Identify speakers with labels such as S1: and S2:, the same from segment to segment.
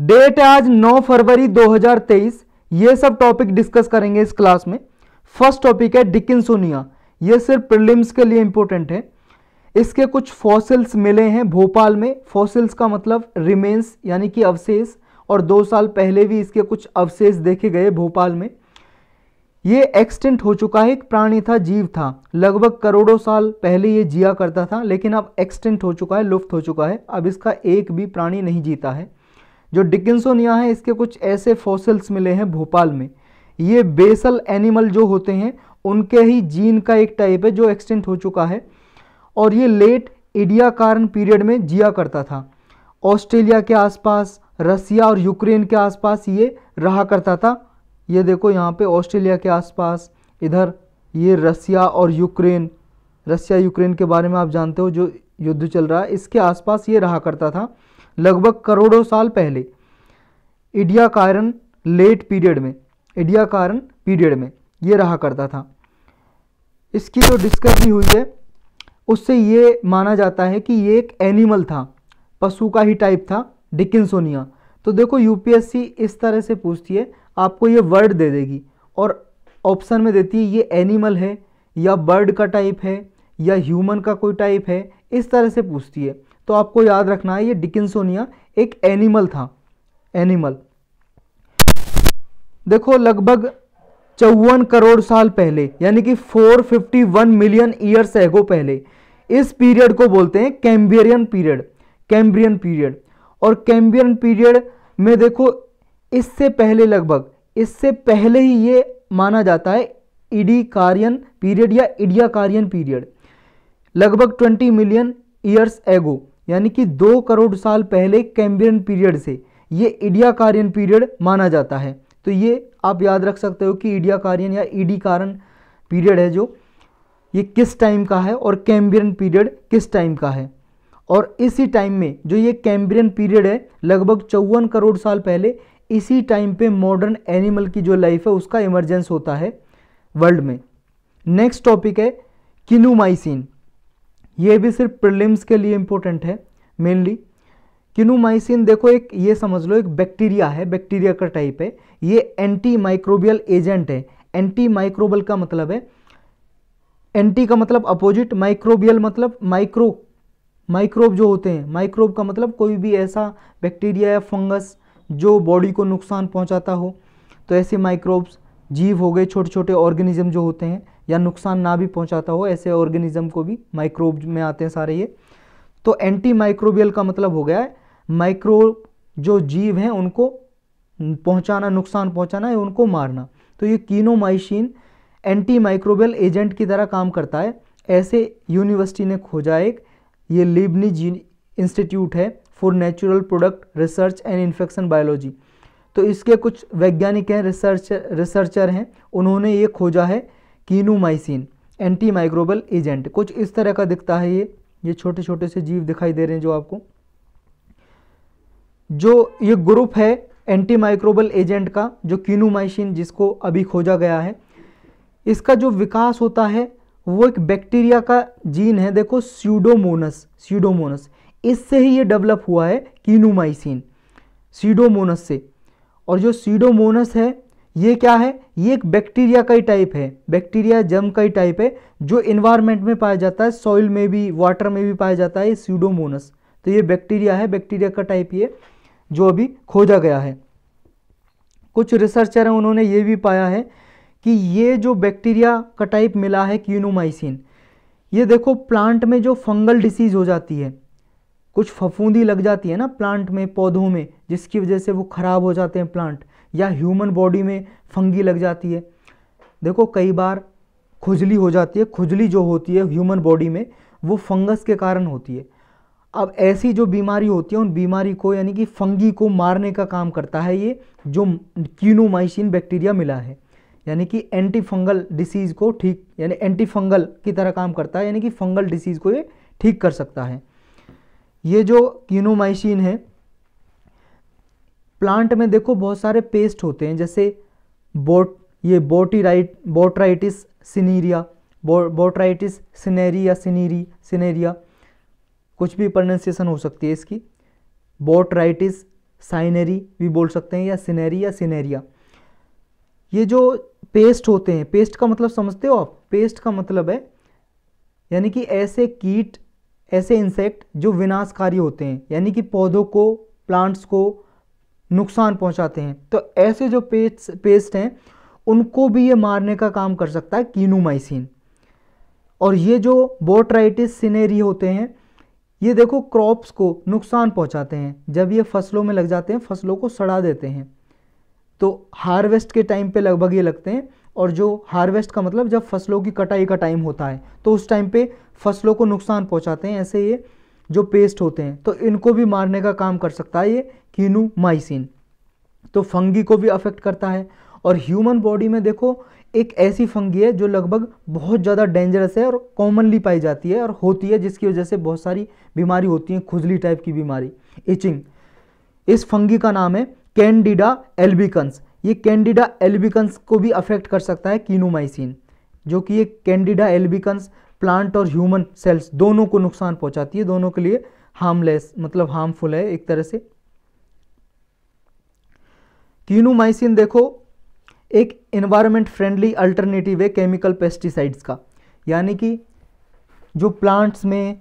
S1: date है आज 9 फरवरी 2023 ये सब टॉपिक डिस्कस करेंगे इस क्लास में फर्स्ट टॉपिक है डिकिनसोनिया ये सिर्फ प्रिलिम्स के लिए इंपॉर्टेंट है इसके कुछ फॉसिल्स मिले हैं भोपाल में फॉसिल्स का मतलब रिमेन्स यानी कि अवशेष और दो साल पहले भी इसके कुछ अवशेष देखे गए भोपाल में ये एक्सटेंट हो चुका है एक प्राणी था जीव था लगभग करोड़ों साल पहले ये जिया करता था लेकिन अब एक्सटेंट हो चुका है लुप्त हो चुका है अब इसका एक भी प्राणी नहीं जीता है जो डिकिंसोनिया है इसके कुछ ऐसे फॉसिल्स मिले हैं भोपाल में ये बेसल एनिमल जो होते हैं उनके ही जीन का एक टाइप है जो एक्सटेंट हो चुका है और ये लेट इडियाकारन पीरियड में जिया करता था ऑस्ट्रेलिया के आसपास रसिया और यूक्रेन के आसपास ये रहा करता था ये देखो यहाँ पे ऑस्ट्रेलिया के आसपास इधर ये रसिया और यूक्रेन रसिया यूक्रेन के बारे में आप जानते हो जो युद्ध चल रहा है इसके आसपास ये रहा करता था लगभग करोड़ों साल पहले इडिया कारण लेट पीरियड में इडिया कारण पीरियड में ये रहा करता था इसकी जो डिस्कवरी हुई है उससे ये माना जाता है कि ये एक एनिमल था पशु का ही टाइप था डिकिनसोनिया तो देखो यूपीएससी इस तरह से पूछती है आपको ये वर्ड दे देगी और ऑप्शन में देती है ये एनिमल है या बर्ड का टाइप है या ह्यूमन का कोई टाइप है इस तरह से पूछती है तो आपको याद रखना है ये डिकिंसोनिया एक एनिमल था एनिमल देखो लगभग चौवन करोड़ साल पहले यानी कि 451 मिलियन ईयर्स एगो पहले इस पीरियड को बोलते हैं कैम्बियरियन पीरियड कैम्बियन पीरियड और कैम्बियन पीरियड में देखो इससे पहले लगभग इससे पहले ही ये माना जाता है इडिकारियन पीरियड या इडियाकारियन पीरियड लगभग 20 मिलियन ईयर्स एगो यानी कि दो करोड़ साल पहले कैम्बियन पीरियड से ये इडियाकारियन पीरियड माना जाता है तो ये आप याद रख सकते हो कि इडियाकारियन या ईडी कारण पीरियड है जो ये किस टाइम का है और कैम्बियन पीरियड किस टाइम का है और इसी टाइम में जो ये कैम्बियन पीरियड है लगभग चौवन करोड़ साल पहले इसी टाइम पे मॉडर्न एनिमल की जो लाइफ है उसका इमरजेंस होता है वर्ल्ड में नेक्स्ट टॉपिक है किनुमाइसिन ये भी सिर्फ प्रिलिम्स के लिए इम्पोर्टेंट है मेनली किनुमाइसिन देखो एक ये समझ लो एक बैक्टीरिया है बैक्टीरिया का टाइप है ये एंटी माइक्रोबियल एजेंट है एंटी माइक्रोबल का मतलब है एंटी का मतलब अपोजिट माइक्रोबियल मतलब माइक्रो माइक्रोब जो होते हैं माइक्रोब का मतलब कोई भी ऐसा बैक्टीरिया या फंगस जो बॉडी को नुकसान पहुंचाता हो तो ऐसे माइक्रोब्स जीव हो गए छोटे छोटे ऑर्गेनिज्म जो होते हैं या नुकसान ना भी पहुंचाता हो ऐसे ऑर्गेनिज्म को भी माइक्रोब में आते हैं सारे ये तो एंटी माइक्रोबियल का मतलब हो गया है माइक्रो जो जीव हैं उनको पहुंचाना नुकसान पहुंचाना या उनको मारना तो ये कीनोमाइसिन एंटी माइक्रोबियल एजेंट की तरह काम करता है ऐसे यूनिवर्सिटी ने खोजा एक ये जी इंस्टीट्यूट है for natural product research and infection biology तो इसके कुछ वैज्ञानिक हैं रिसर्च रिसर्चर हैं उन्होंने ये खोजा है कीनोमाइसिन एंटी माइक्रोबल एजेंट कुछ इस तरह का दिखता है ये ये छोटे छोटे से जीव दिखाई दे रहे हैं जो आपको जो ये ग्रुप है एंटी माइक्रोबल एजेंट का जो कीनोमाइसिन जिसको अभी खोजा गया है इसका जो विकास होता है वो एक बैक्टीरिया का जीन है देखो सीडोमोनस सीडोमोनस इससे ही ये डेवलप हुआ है कीनोमाइसिन सीडोमोनस से और जो सीडोमोनस है ये क्या है ये एक बैक्टीरिया का ही टाइप है बैक्टीरिया जम का ही टाइप है जो इन्वायरमेंट में पाया जाता है सॉइल में भी वाटर में भी पाया जाता है सीडोमोनस तो ये बैक्टीरिया है बैक्टीरिया का टाइप ये जो अभी खोजा गया है कुछ रिसर्चर हैं उन्होंने ये भी पाया है कि ये जो बैक्टीरिया का टाइप मिला है क्यूनोमाइसिन ये देखो प्लांट में जो फंगल डिसीज़ हो जाती है कुछ फफूंदी लग जाती है ना प्लांट में पौधों में जिसकी वजह से वो ख़राब हो जाते हैं प्लांट या ह्यूमन बॉडी में फंगी लग जाती है देखो कई बार खुजली हो जाती है खुजली जो होती है ह्यूमन बॉडी में वो फंगस के कारण होती है अब ऐसी जो बीमारी होती है उन बीमारी को यानी कि फंगी को मारने का काम करता है ये जो कीनोमाइसिन बैक्टीरिया मिला है यानी कि एंटी फंगल डिसीज़ को ठीक यानी एंटी फंगल की तरह काम करता है यानी कि फंगल डिसीज़ को ये ठीक कर सकता है ये जो कीनोमाइसिन है प्लांट में देखो बहुत सारे पेस्ट होते हैं जैसे बोट ये बोटीराइट बोटराइटिस सिनीरिया बो, बोटराइटिस सिनेरिया सिनेरी सिनेरिया कुछ भी प्रोनाउंसिएशन हो सकती है इसकी बोटराइटिस साइनेरी भी बोल सकते हैं या सिनेरी या सिनेरिया ये जो पेस्ट होते हैं पेस्ट का मतलब समझते हो आप पेस्ट का मतलब है यानी कि ऐसे कीट ऐसे इंसेक्ट जो विनाशकारी होते हैं यानी कि पौधों को प्लांट्स को नुकसान पहुंचाते हैं तो ऐसे जो पेस्ट पेस्ट हैं उनको भी ये मारने का काम कर सकता है कीनोमाइसिन और ये जो बोट्राइटिस सिनेरी होते हैं ये देखो क्रॉप्स को नुकसान पहुंचाते हैं जब ये फसलों में लग जाते हैं फसलों को सड़ा देते हैं तो हार्वेस्ट के टाइम पे लगभग ये लगते हैं और जो हार्वेस्ट का मतलब जब फसलों की कटाई का टाइम होता है तो उस टाइम पे फसलों को नुकसान पहुंचाते हैं ऐसे ये जो पेस्ट होते हैं तो इनको भी मारने का काम कर सकता है ये कीनू माइसिन तो फंगी को भी अफेक्ट करता है और ह्यूमन बॉडी में देखो एक ऐसी फंगी है जो लगभग बहुत ज़्यादा डेंजरस है और कॉमनली पाई जाती है और होती है जिसकी वजह से बहुत सारी बीमारी होती है खुजली टाइप की बीमारी इचिंग इस फंगी का नाम है कैंडिडा एल्बिकन्स ये कैंडिडा एल्बिकन्स को भी अफेक्ट कर सकता है कीनोमाइसिन जो कि ये कैंडिडा एल्बिकन्स प्लांट और ह्यूमन सेल्स दोनों को नुकसान पहुंचाती है दोनों के लिए हार्मलेस मतलब हार्मफुल है एक तरह से क्यूनोमाइसिन देखो एक एनवायरमेंट फ्रेंडली अल्टरनेटिव है केमिकल पेस्टिसाइड्स का यानी कि जो प्लांट्स में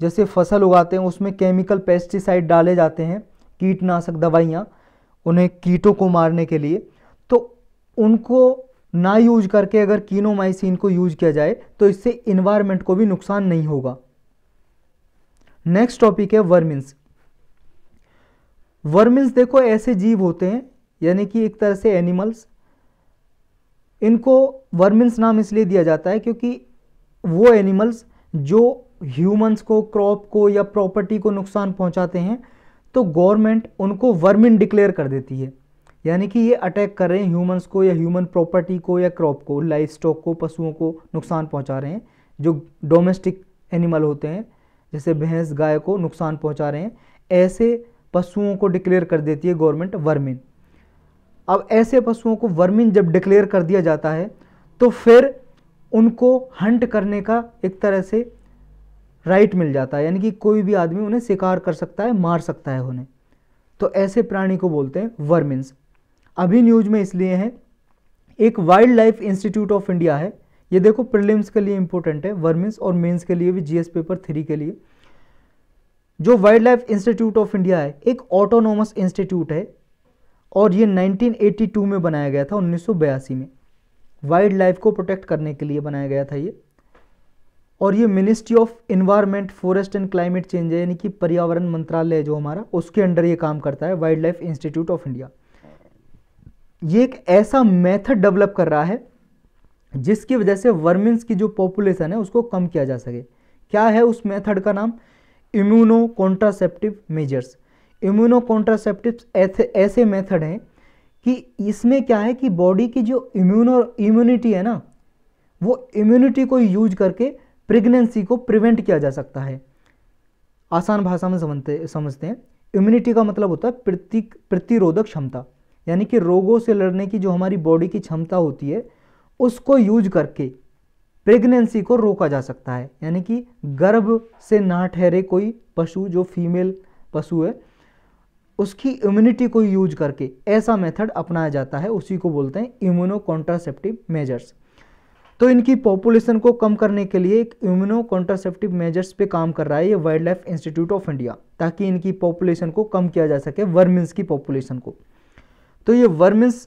S1: जैसे फसल उगाते हैं उसमें केमिकल पेस्टिसाइड डाले जाते हैं कीटनाशक दवाइयाँ उन्हें कीटों को मारने के लिए तो उनको ना यूज करके अगर कीनोमाइसिन को यूज किया जाए तो इससे इन्वायरमेंट को भी नुकसान नहीं होगा नेक्स्ट टॉपिक है वर्मिन्स वर्मिन्स देखो ऐसे जीव होते हैं यानी कि एक तरह से एनिमल्स इनको वर्मिन्स नाम इसलिए दिया जाता है क्योंकि वो एनिमल्स जो ह्यूमंस को क्रॉप को या प्रॉपर्टी को नुकसान पहुंचाते हैं तो गवर्नमेंट उनको वर्मिन डिक्लेयर कर देती है यानी कि ये अटैक कर रहे हैं ह्यूमंस को या ह्यूमन प्रॉपर्टी को या क्रॉप को लाइफ स्टॉक को पशुओं को नुकसान पहुंचा रहे हैं जो डोमेस्टिक एनिमल होते हैं जैसे भैंस गाय को नुकसान पहुंचा रहे हैं ऐसे पशुओं को डिक्लेयर कर देती है गवर्नमेंट वर्मिन अब ऐसे पशुओं को वर्मिन जब डिक्लेयर कर दिया जाता है तो फिर उनको हंट करने का एक तरह से राइट मिल जाता है यानी कि कोई भी आदमी उन्हें शिकार कर सकता है मार सकता है उन्हें तो ऐसे प्राणी को बोलते हैं वर्मिन्स अभी न्यूज में इसलिए हैं एक wildlife institute of India है ये देखो प्रिलिम्स के लिए इंपॉर्टेंट है वर्मिन्स और मेन्स के लिए भी जीएस पेपर थ्री के लिए जो wildlife institute of India है एक ऑटोनोमस इंस्टीट्यूट है और ये 1982 में बनाया गया था उन्नीस में वाइल्ड लाइफ को प्रोटेक्ट करने के लिए बनाया गया था ये और ये ministry of environment forest and climate change है यानी कि पर्यावरण मंत्रालय जो हमारा उसके अंडर ये काम करता है wildlife institute of India ये एक ऐसा मेथड डेवलप कर रहा है जिसकी वजह से वर्मिन्स की जो पॉपुलेशन है उसको कम किया जा सके क्या है उस मेथड का नाम immunocontraceptive measures immunocontraceptive ऐसे ऐसे मेथड हैं कि इसमें क्या है कि बॉडी की जो इम्यूनो इम्यूनिटी है ना वो इम्यूनिटी को यूज करके प्रेगनेंसी को प्रिवेंट किया जा सकता है आसान भाषा में समझते समझते हैं इम्यूनिटी का मतलब होता है प्रतिक प्रतिरोधक क्षमता यानी कि रोगों से लड़ने की जो हमारी बॉडी की क्षमता होती है उसको यूज करके प्रेगनेंसी को रोका जा सकता है यानी कि गर्भ से ना ठहरे कोई पशु जो फीमेल पशु है उसकी इम्यूनिटी को यूज करके ऐसा मेथड अपनाया जाता है उसी को बोलते हैं इम्यूनो कॉन्ट्रासेप्टिव मेजर्स तो इनकी पॉपुलेशन को कम करने के लिए एक इम्यूनो कॉन्ट्रासेप्टिव मेजर्स पे काम कर रहा है ये wildlife institute of India ताकि इनकी पॉपुलेशन को कम किया जा सके वर्मिन्स की पॉपुलेशन को तो ये वर्मिस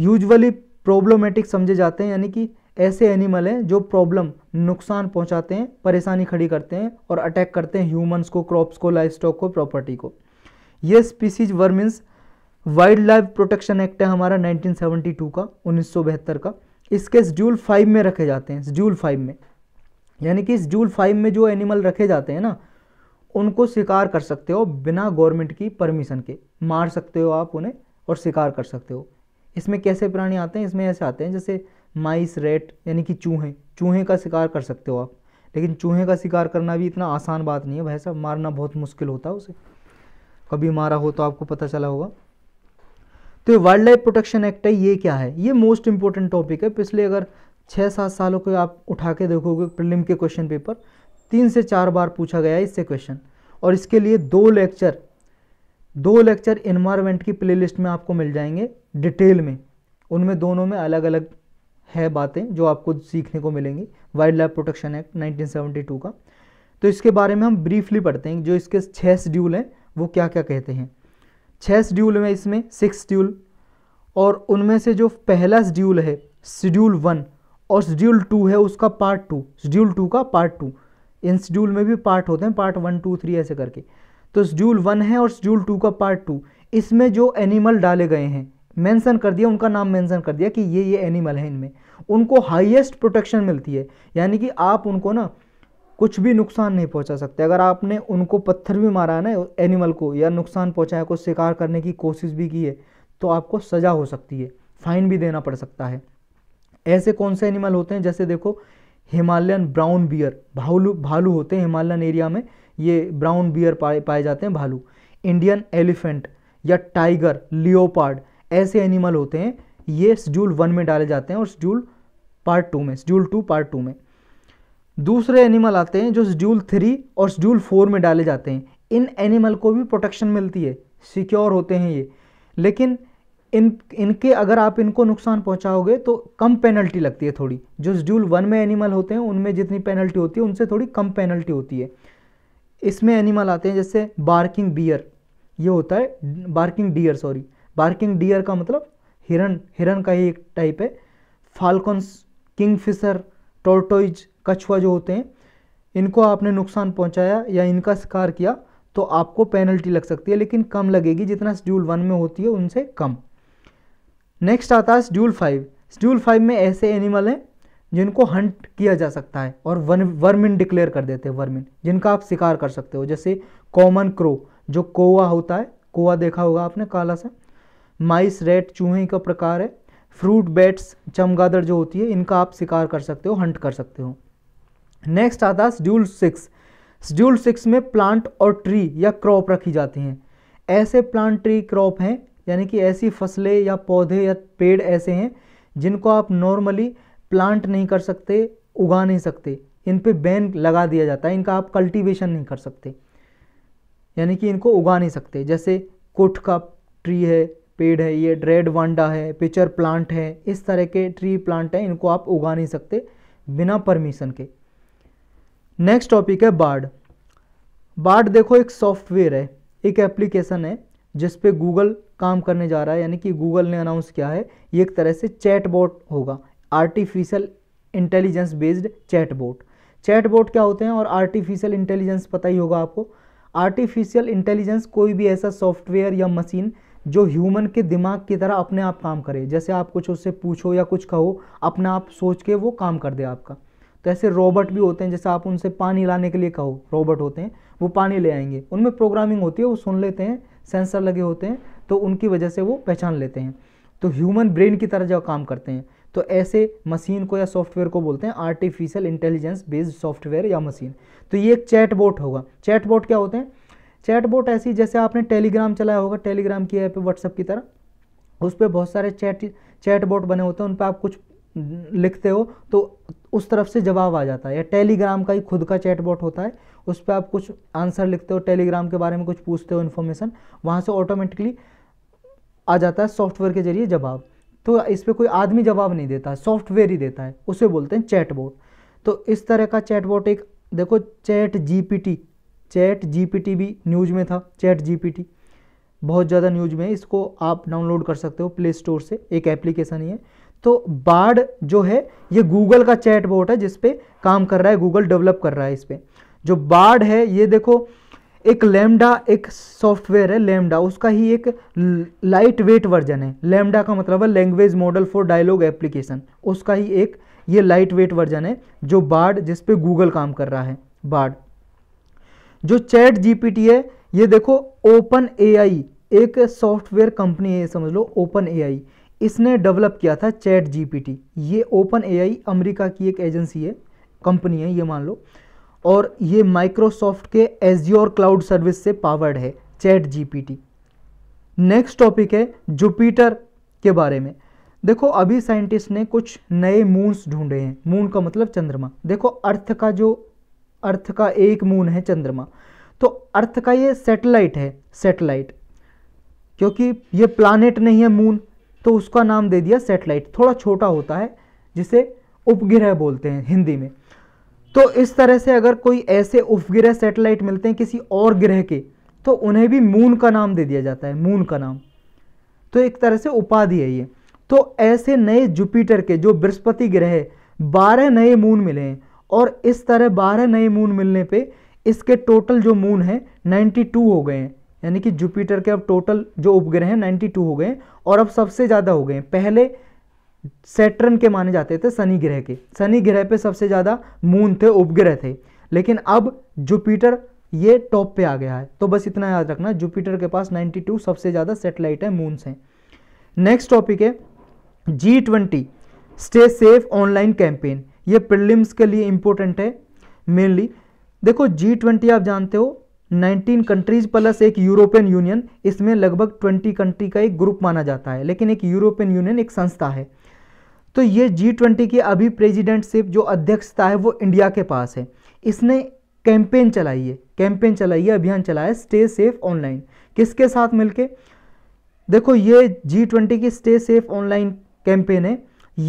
S1: यूजुअली प्रॉब्लमेटिक समझे जाते हैं यानी कि ऐसे एनिमल हैं जो प्रॉब्लम नुकसान पहुंचाते हैं परेशानी खड़ी करते हैं और अटैक करते हैं ह्यूमंस को क्रॉप्स को लाइफ स्टॉक को प्रॉपर्टी को ये species vermins wildlife protection act है हमारा 1972 का उन्नीस का इसके शेड्यूल फाइव में रखे जाते हैं शेड्यूल फाइव में यानी कि शेड्यूल फाइव में जो एनिमल रखे जाते हैं ना उनको शिकार कर सकते हो बिना गवर्नमेंट की परमिशन के मार सकते हो आप उन्हें और शिकार कर सकते हो इसमें कैसे प्राणी आते हैं इसमें ऐसे आते हैं जैसे माइस रेट यानी कि चूहे चूहे का शिकार कर सकते हो आप लेकिन चूहे का शिकार करना भी इतना आसान बात नहीं है भाई साहब मारना बहुत मुश्किल होता है उसे कभी मारा हो तो आपको पता चला होगा तो ये वाइल्ड लाइफ प्रोटेक्शन एक्ट है ये क्या है ये मोस्ट इंपॉर्टेंट टॉपिक है पिछले अगर छः सात सालों के आप उठा के देखोगे प्रिलिम के क्वेश्चन पेपर तीन से चार बार पूछा गया है इससे क्वेश्चन और इसके लिए दो लेक्चर दो लेक्चर इन्वायरमेंट की प्लेलिस्ट में आपको मिल जाएंगे डिटेल में उनमें दोनों में अलग अलग है बातें जो आपको सीखने को मिलेंगी wildlife protection act nineteen का तो इसके बारे में हम ब्रीफली पढ़ते हैं जो इसके छः शेड्यूल हैं वो क्या क्या कहते हैं छः शेड्यूल में इसमें सिक्स शेड्यूल और उनमें से जो पहला शेड्यूल है शेड्यूल वन और शेड्यूल टू है उसका पार्ट टू शेड्यूल टू का पार्ट टू इन शेड्यूल में भी पार्ट होते हैं पार्ट वन टू थ्री ऐसे करके तो शेड्यूल वन है और शेड्यूल टू का पार्ट टू इसमें जो एनिमल डाले गए हैं मेंशन कर दिया उनका नाम मेंशन कर दिया कि ये ये एनिमल है इनमें उनको हाईएस्ट प्रोटेक्शन मिलती है यानी कि आप उनको ना कुछ भी नुकसान नहीं पहुंचा सकते अगर आपने उनको पत्थर भी मारा है ना एनिमल को या नुकसान पहुंचाया को शिकार करने की कोशिश भी की है तो आपको सज़ा हो सकती है फाइन भी देना पड़ सकता है ऐसे कौन से एनिमल होते हैं जैसे देखो हिमालयन ब्राउन बियर भालू भालू होते हैं हिमालयन एरिया में ये ब्राउन बियर पाए पाए जाते हैं भालू इंडियन एलिफेंट या टाइगर लियोपार्ड ऐसे एनिमल होते हैं ये शड्यूल वन में डाले जाते हैं और शड्यूल पार्ट टू में शड्यूल टू पार्ट टू में दूसरे एनिमल आते हैं जो शड्यूल थ्री और शेड्यूल फोर में डाले जाते हैं इन एनिमल को भी प्रोटेक्शन मिलती है सिक्योर होते हैं ये लेकिन इन इनके अगर आप इनको नुकसान पहुंचाओगे तो कम पेनल्टी लगती है थोड़ी जो शेड्यूल वन में एनिमल होते हैं उनमें जितनी पेनल्टी होती है उनसे थोड़ी कम पेनल्टी होती है इसमें एनिमल आते हैं जैसे बार्किंग बियर ये होता है barking deer sorry barking deer का मतलब हिरन हिरन का ही एक टाइप है फाल्कॉन्स किंगफिशर टोर्टोइज कछुआ जो होते हैं इनको आपने नुकसान पहुंचाया या इनका शिकार किया तो आपको पेनल्टी लग सकती है लेकिन कम लगेगी जितना शेड्यूल वन में होती है उनसे कम नेक्स्ट आता है शेड्यूल फाइव शेड्यूल फाइव में ऐसे एनिमल हैं जिनको हंट किया जा सकता है और वन वर्मिन डिक्लेयर कर देते हैं वर्मिन जिनका आप शिकार कर सकते हो जैसे कॉमन क्रो जो कोवा होता है कोवा देखा होगा आपने काला सा माइस रेट चूहे का प्रकार है फ्रूट बेट्स चमगादड़ जो होती है इनका आप शिकार कर सकते हो हंट कर सकते हो नेक्स्ट आता है शेड्यूल सिक्स शेड्यूल सिक्स में प्लांट और ट्री या क्रॉप रखी जाती हैं ऐसे प्लांट ट्री क्रॉप हैं यानी कि ऐसी फसलें या पौधे या पेड़ ऐसे हैं जिनको आप नॉर्मली प्लांट नहीं कर सकते उगा नहीं सकते इन पे बैन लगा दिया जाता है इनका आप कल्टीवेशन नहीं कर सकते यानी कि इनको उगा नहीं सकते जैसे कोठ का ट्री है पेड़ है ये ड्रेड वांडा है पिचर प्लांट है इस तरह के ट्री प्लांट हैं इनको आप उगा नहीं सकते बिना परमिशन के नेक्स्ट टॉपिक है बार्ड बार्ड देखो एक सॉफ्टवेयर है एक एप्लीकेशन है जिस पे गूगल काम करने जा रहा है यानी कि गूगल ने अनाउंस किया है ये एक तरह से चैट होगा artificial intelligence based chatbot chatbot क्या होते हैं और आर्टिफिशियल इंटेलिजेंस पता ही होगा आपको आर्टिफिशियल इंटेलिजेंस कोई भी ऐसा सॉफ्टवेयर या मशीन जो ह्यूमन के दिमाग की तरह अपने आप काम करे जैसे आप कुछ उससे पूछो या कुछ कहो अपने आप सोच के वो काम कर दे आपका तो ऐसे रोबोट भी होते हैं जैसे आप उनसे पानी लाने के लिए कहो रोबोट होते हैं वो पानी ले आएंगे उनमें प्रोग्रामिंग होती है वो सुन लेते हैं सेंसर लगे होते हैं तो उनकी वजह से वो पहचान लेते हैं तो ह्यूमन ब्रेन की तरह जो काम करते हैं तो ऐसे मशीन को या सॉफ्टवेयर को बोलते हैं आर्टिफिशियल इंटेलिजेंस बेस्ड सॉफ्टवेयर या मशीन तो ये एक चैटबोट होगा चैटबोट क्या होते हैं चैटबोट ऐसी जैसे आपने टेलीग्राम चलाया होगा टेलीग्राम की ऐप व्हाट्सअप की तरह उस पर बहुत सारे चैट चैटबोट बने होते हैं उन पर आप कुछ लिखते हो तो उस तरफ से जवाब आ जाता है या टेलीग्राम का ही खुद का बोट होता है उस पर आप कुछ आंसर लिखते हो टेलीग्राम के बारे में कुछ पूछते हो इन्फॉर्मेशन वहाँ से ऑटोमेटिकली आ जाता है सॉफ्टवेयर के जरिए जवाब तो इस पर कोई आदमी जवाब नहीं देता है सॉफ्टवेयर ही देता है उसे बोलते हैं बोर्ड तो इस तरह का बोर्ड एक देखो चैट जीपीटी चैट जीपीटी भी न्यूज़ में था चैट जीपीटी बहुत ज़्यादा न्यूज में इसको आप डाउनलोड कर सकते हो प्ले स्टोर से एक एप्लीकेशन ही है तो बार्ड जो है ये गूगल का चैट बोट है जिसपे काम कर रहा है गूगल डेवलप कर रहा है इस पर जो बार्ड है ये देखो एक लेमडा एक सॉफ्टवेयर है लेमडा उसका ही एक लाइट वेट वर्जन है लेमडा का मतलब है language model for dialogue application उसका ही एक ये लाइट वेट वर्जन है जो बार्ड जिस पे गूगल काम कर रहा है बार्ड जो चैट जीपीटी है ये देखो ओपन एआई एक सॉफ्टवेयर कंपनी है समझ लो ओपन एआई इसने डेवलप किया था चैट जीपीटी ये ओपन एआई अमेरिका की एक एजेंसी है कंपनी है ये मान लो और ये माइक्रोसॉफ्ट के एजियोर क्लाउड सर्विस से पावर्ड है चैट जीपीटी नेक्स्ट टॉपिक है जुपिटर के बारे में देखो अभी साइंटिस्ट ने कुछ नए मून्स ढूंढे हैं मून का मतलब चंद्रमा देखो अर्थ का जो अर्थ का एक मून है चंद्रमा तो अर्थ का ये सैटेलाइट है सैटेलाइट क्योंकि ये प्लानट नहीं है मून तो उसका नाम दे दिया सैटेलाइट थोड़ा छोटा होता है जिसे उपग्रह बोलते हैं हिंदी में तो इस तरह से अगर कोई ऐसे उपग्रह सैटेलाइट मिलते हैं किसी और ग्रह के तो उन्हें भी मून का नाम दे दिया जाता है मून का नाम तो एक तरह से उपाधि है ये तो ऐसे नए जुपिटर के जो बृहस्पति ग्रह बारह नए मून मिले हैं और इस तरह बारह नए मून मिलने पे इसके टोटल जो मून है 92 हो गए हैं यानी कि जुपिटर के अब टोटल जो उपग्रह हैं 92 हो गए हैं और अब सबसे ज़्यादा हो गए हैं पहले सेटर्न के माने जाते थे शनि ग्रह के शनि ग्रह पे सबसे ज़्यादा मून थे उपग्रह थे लेकिन अब जुपिटर ये टॉप पे आ गया है तो बस इतना याद रखना जुपिटर के पास 92 सबसे ज़्यादा सेटेलाइट है मून से नेक्स्ट टॉपिक है G twenty stay safe online campaign ये प्रिलिम्स के लिए इम्पोर्टेंट है मेनली देखो जी ट्वेंटी आप जानते हो 19 कंट्रीज प्लस एक यूरोपियन यूनियन इसमें लगभग 20 कंट्री का एक ग्रुप माना जाता है लेकिन एक यूरोपियन यूनियन एक संस्था है तो ये जी ट्वेंटी की अभी प्रेजिडेंटशिप जो अध्यक्षता है वो इंडिया के पास है इसने कैंपेन चलाई है कैंपेन चलाई है अभियान चलाया स्टे सेफ ऑनलाइन किसके साथ मिलके देखो ये जी ट्वेंटी की स्टे सेफ ऑनलाइन कैंपेन है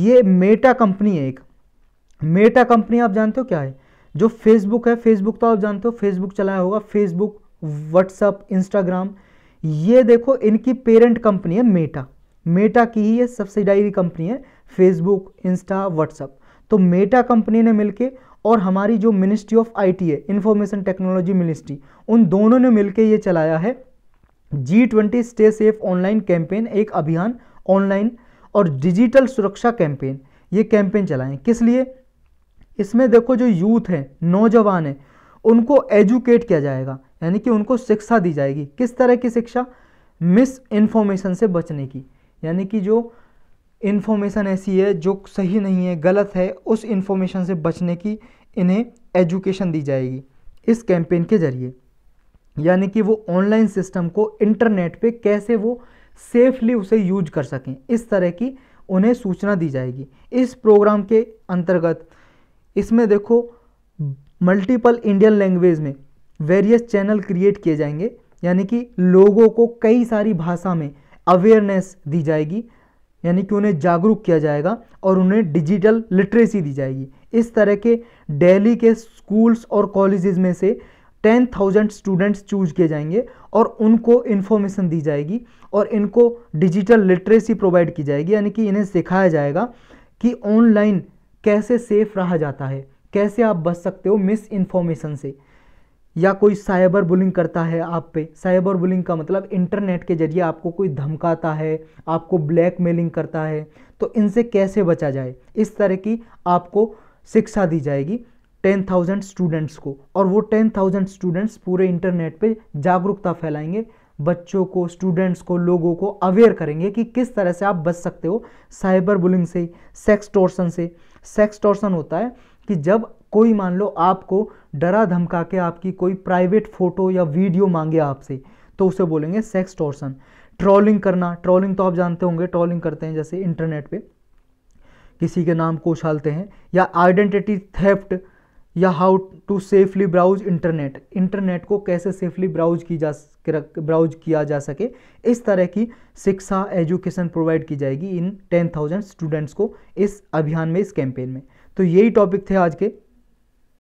S1: ये मेटा कंपनी है एक मेटा कंपनी आप जानते हो क्या है जो फेसबुक है फेसबुक तो आप जानते हो फेसबुक चलाया होगा फेसबुक व्हाट्सअप इंस्टाग्राम ये देखो इनकी पेरेंट कंपनी है मेटा मेटा की ही ये सब्सिडाइरी कंपनी है फेसबुक इंस्टा व्हाट्सअप तो मेटा कंपनी ने मिलके और हमारी जो मिनिस्ट्री ऑफ आईटी है इंफॉर्मेशन टेक्नोलॉजी मिनिस्ट्री उन दोनों ने मिलके ये चलाया है G twenty stay safe online campaign एक अभियान ऑनलाइन और डिजिटल सुरक्षा कैंपेन ये कैंपेन चलाएं किस लिए इसमें देखो जो यूथ है नौजवान है उनको एजुकेट किया जाएगा यानी कि उनको शिक्षा दी जाएगी किस तरह की शिक्षा मिस इन्फॉर्मेशन से बचने की यानी कि जो इन्फॉर्मेशन ऐसी है जो सही नहीं है गलत है उस इन्फॉर्मेशन से बचने की इन्हें एजुकेशन दी जाएगी इस कैंपेन के ज़रिए यानी कि वो ऑनलाइन सिस्टम को इंटरनेट पे कैसे वो सेफली उसे यूज कर सकें इस तरह की उन्हें सूचना दी जाएगी इस प्रोग्राम के अंतर्गत इसमें देखो मल्टीपल इंडियन लैंग्वेज में वेरियस चैनल क्रिएट किए जाएंगे यानी कि लोगों को कई सारी भाषा में अवेयरनेस दी जाएगी यानी कि उन्हें जागरूक किया जाएगा और उन्हें डिजिटल लिटरेसी दी जाएगी इस तरह के दिल्ली के स्कूल्स और कॉलेजेस में से टेन थाउजेंड स्टूडेंट्स चूज किए जाएंगे और उनको इन्फॉर्मेशन दी जाएगी और इनको डिजिटल लिटरेसी प्रोवाइड की जाएगी यानी कि इन्हें सिखाया जाएगा कि ऑनलाइन कैसे सेफ रहा जाता है कैसे आप बच सकते हो मिस इन्फॉर्मेशन से या कोई साइबर बुलिंग करता है आप पे साइबर बुलिंग का मतलब इंटरनेट के जरिए आपको कोई धमकाता है आपको ब्लैकमेलिंग करता है तो इनसे कैसे बचा जाए इस तरह की आपको शिक्षा दी जाएगी टेन थाउजेंड स्टूडेंट्स को और वो टेन थाउजेंड स्टूडेंट्स पूरे इंटरनेट पे जागरूकता फैलाएंगे बच्चों को स्टूडेंट्स को लोगों को अवेयर करेंगे कि किस तरह से आप बच सकते हो साइबर बुलिंग से सेक्स टोर्सन से सेक्स टोर्सन होता है कि जब कोई मान लो आपको डरा धमका के आपकी कोई प्राइवेट फ़ोटो या वीडियो मांगे आपसे तो उसे बोलेंगे सेक्स टोर्सन ट्रॉलिंग करना ट्रॉलिंग तो आप जानते होंगे ट्रॉलिंग करते हैं जैसे इंटरनेट पर किसी के नाम को उछालते हैं या आइडेंटिटी थेफ्ट या how to safely browse internet internet को कैसे सेफली ब्राउज की जा ब्राउज किया जा सके इस तरह की शिक्षा एजुकेशन प्रोवाइड की जाएगी इन टेन थाउजेंड स्टूडेंट्स को इस अभियान में इस कैंपेन में तो यही टॉपिक थे आज के